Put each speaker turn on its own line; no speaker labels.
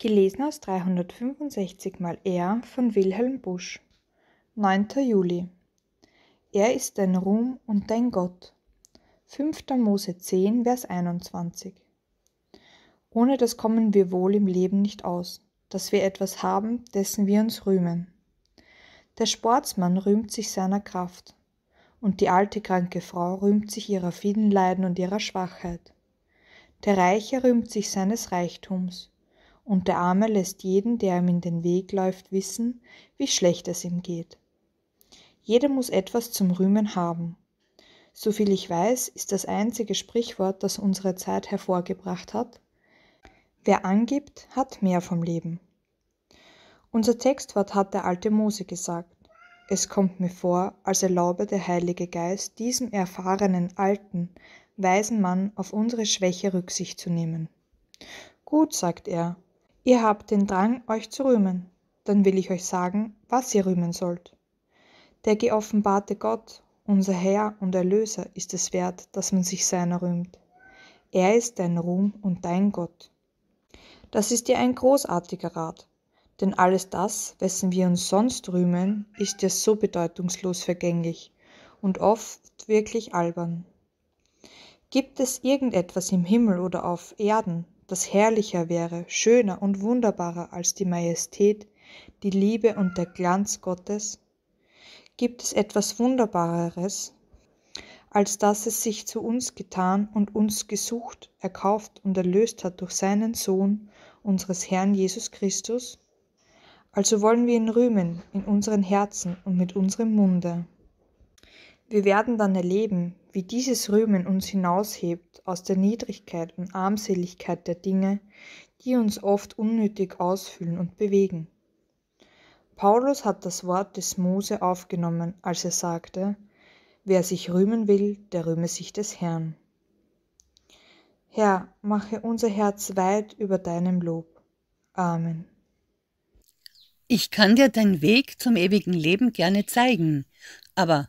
Gelesen aus 365 mal R von Wilhelm Busch. 9. Juli. Er ist dein Ruhm und dein Gott. 5. Mose 10, Vers 21. Ohne das kommen wir wohl im Leben nicht aus, dass wir etwas haben, dessen wir uns rühmen. Der Sportsmann rühmt sich seiner Kraft, und die alte kranke Frau rühmt sich ihrer vielen Leiden und ihrer Schwachheit. Der Reiche rühmt sich seines Reichtums, und der Arme lässt jeden, der ihm in den Weg läuft, wissen, wie schlecht es ihm geht. Jeder muss etwas zum Rühmen haben. Soviel ich weiß, ist das einzige Sprichwort, das unsere Zeit hervorgebracht hat, wer angibt, hat mehr vom Leben. Unser Textwort hat der alte Mose gesagt. Es kommt mir vor, als erlaube der Heilige Geist diesem erfahrenen alten, weisen Mann auf unsere Schwäche Rücksicht zu nehmen. Gut, sagt er, Ihr habt den Drang, euch zu rühmen, dann will ich euch sagen, was ihr rühmen sollt. Der geoffenbarte Gott, unser Herr und Erlöser, ist es wert, dass man sich seiner rühmt. Er ist dein Ruhm und dein Gott. Das ist dir ein großartiger Rat, denn alles das, wessen wir uns sonst rühmen, ist dir so bedeutungslos vergänglich und oft wirklich albern. Gibt es irgendetwas im Himmel oder auf Erden, das herrlicher wäre, schöner und wunderbarer als die Majestät, die Liebe und der Glanz Gottes? Gibt es etwas Wunderbareres, als dass es sich zu uns getan und uns gesucht, erkauft und erlöst hat durch seinen Sohn, unseres Herrn Jesus Christus? Also wollen wir ihn rühmen in unseren Herzen und mit unserem Munde. Wir werden dann erleben, wie dieses Rühmen uns hinaushebt aus der Niedrigkeit und Armseligkeit der Dinge, die uns oft unnötig ausfüllen und bewegen. Paulus hat das Wort des Mose aufgenommen, als er sagte, Wer sich rühmen will, der rühme sich des Herrn. Herr, mache unser Herz weit über deinem Lob. Amen. Ich kann dir deinen Weg zum
ewigen Leben gerne zeigen, aber